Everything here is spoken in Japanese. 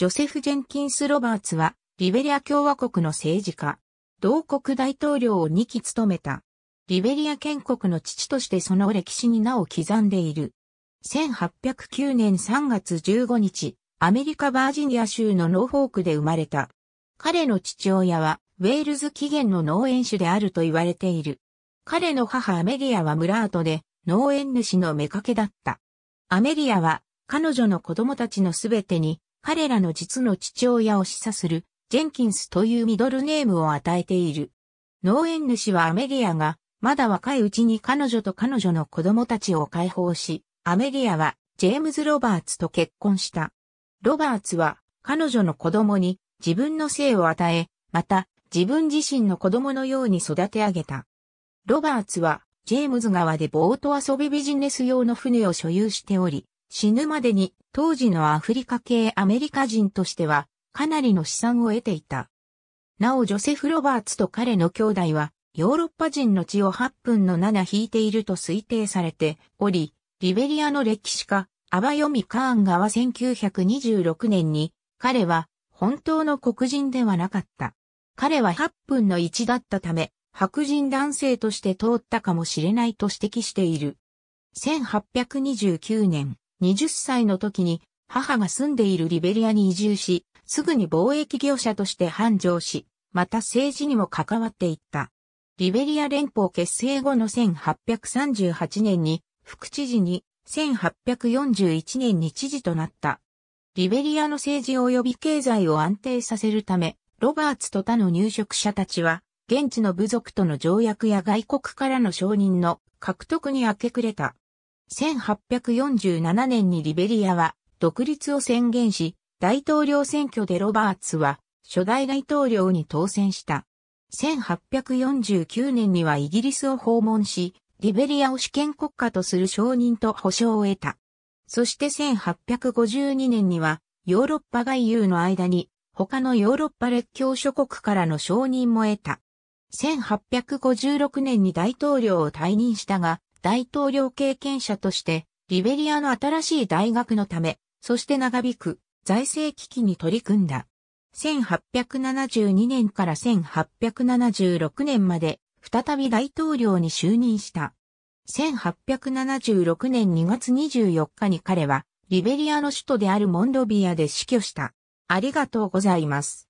ジョセフ・ジェンキンス・ロバーツは、リベリア共和国の政治家、同国大統領を2期務めた。リベリア建国の父としてその歴史に名を刻んでいる。1809年3月15日、アメリカ・バージニア州のノーフォークで生まれた。彼の父親は、ウェールズ起源の農園主であると言われている。彼の母アメリアはムラートで、農園主の妾だった。アメリアは、彼女の子供たちのすべてに、彼らの実の父親を示唆する、ジェンキンスというミドルネームを与えている。農園主はアメリアが、まだ若いうちに彼女と彼女の子供たちを解放し、アメリアはジェームズ・ロバーツと結婚した。ロバーツは彼女の子供に自分の性を与え、また自分自身の子供のように育て上げた。ロバーツはジェームズ川でボート遊びビジネス用の船を所有しており、死ぬまでに当時のアフリカ系アメリカ人としてはかなりの資産を得ていた。なおジョセフ・ロバーツと彼の兄弟はヨーロッパ人の血を8分の7引いていると推定されており、リベリアの歴史家、アバヨミ・カーン側1926年に、彼は本当の黒人ではなかった。彼は8分の1だったため、白人男性として通ったかもしれないと指摘している。1829年、20歳の時に母が住んでいるリベリアに移住し、すぐに貿易業者として繁盛し、また政治にも関わっていった。リベリア連邦結成後の1838年に副知事に、1841年に知事となった。リベリアの政治及び経済を安定させるため、ロバーツと他の入植者たちは、現地の部族との条約や外国からの承認の獲得に明け暮れた。1847年にリベリアは独立を宣言し、大統領選挙でロバーツは初代大統領に当選した。1849年にはイギリスを訪問し、リベリアを主権国家とする承認と保証を得た。そして1852年にはヨーロッパ外遊の間に他のヨーロッパ列強諸国からの承認も得た。1856年に大統領を退任したが、大統領経験者として、リベリアの新しい大学のため、そして長引く財政危機に取り組んだ。1872年から1876年まで再び大統領に就任した。1876年2月24日に彼はリベリアの首都であるモンドビアで死去した。ありがとうございます。